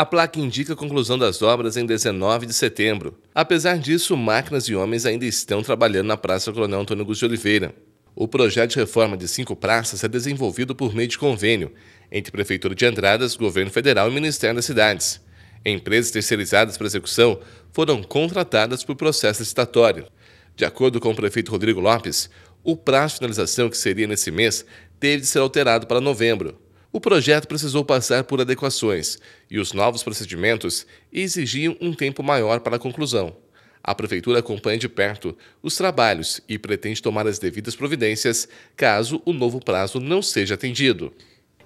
A placa indica a conclusão das obras em 19 de setembro. Apesar disso, máquinas e homens ainda estão trabalhando na Praça Coronel Antônio Augusto de Oliveira. O projeto de reforma de cinco praças é desenvolvido por meio de convênio entre Prefeitura de Andradas, Governo Federal e Ministério das Cidades. Empresas terceirizadas para execução foram contratadas por processo licitatório. De acordo com o prefeito Rodrigo Lopes, o prazo de finalização, que seria nesse mês, teve de ser alterado para novembro o projeto precisou passar por adequações e os novos procedimentos exigiam um tempo maior para a conclusão. A Prefeitura acompanha de perto os trabalhos e pretende tomar as devidas providências caso o novo prazo não seja atendido.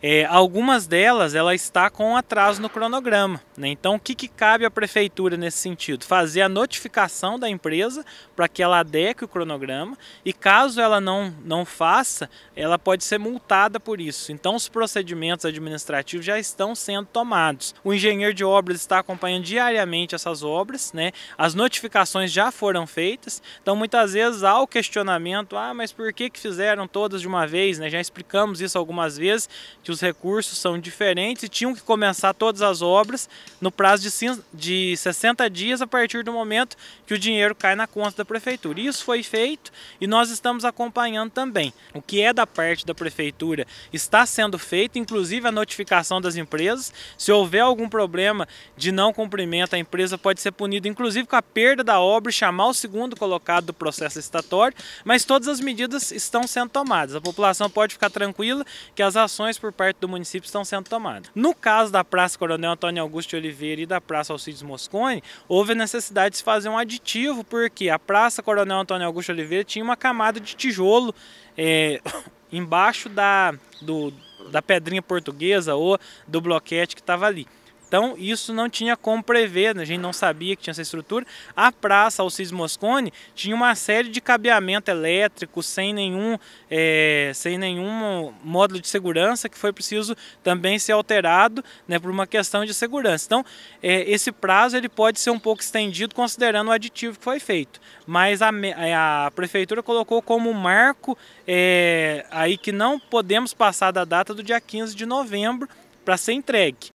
É, algumas delas ela está com atraso no cronograma. Né? Então, o que, que, cabe à prefeitura nesse sentido? Fazer a notificação da empresa para que ela adeque o cronograma e, caso ela não, não faça, ela pode ser multada por isso. Então, os procedimentos administrativos já estão sendo tomados. O engenheiro de obras está acompanhando diariamente essas obras, né? as notificações já foram feitas. Então, muitas vezes há o questionamento: ah, mas por que, que fizeram todas de uma vez? Né? Já explicamos isso algumas vezes, que os recursos são diferentes e tinham que começar todas as obras no prazo de, de 60 dias a partir do momento que o dinheiro cai na conta da prefeitura. Isso foi feito e nós estamos acompanhando também. O que é da parte da prefeitura está sendo feito, inclusive a notificação das empresas. Se houver algum problema de não cumprimento, a empresa pode ser punida, inclusive com a perda da obra e chamar o segundo colocado do processo estatório, mas todas as medidas estão sendo tomadas. A população pode ficar tranquila que as ações por parte do município estão sendo tomadas. No caso da Praça Coronel Antônio Augusto Duarte Oliveira e da Praça Alcides Moscone, houve a necessidade de se fazer um aditivo, porque a Praça Coronel Antônio Augusto Oliveira tinha uma camada de tijolo é, embaixo da, do, da pedrinha portuguesa ou do bloquete que estava ali. Então isso não tinha como prever, né? a gente não sabia que tinha essa estrutura. A praça Alcides Moscone tinha uma série de cabeamento elétrico sem nenhum, é, sem nenhum módulo de segurança que foi preciso também ser alterado né, por uma questão de segurança. Então é, esse prazo ele pode ser um pouco estendido considerando o aditivo que foi feito, mas a, é, a prefeitura colocou como marco é, aí que não podemos passar da data do dia 15 de novembro para ser entregue.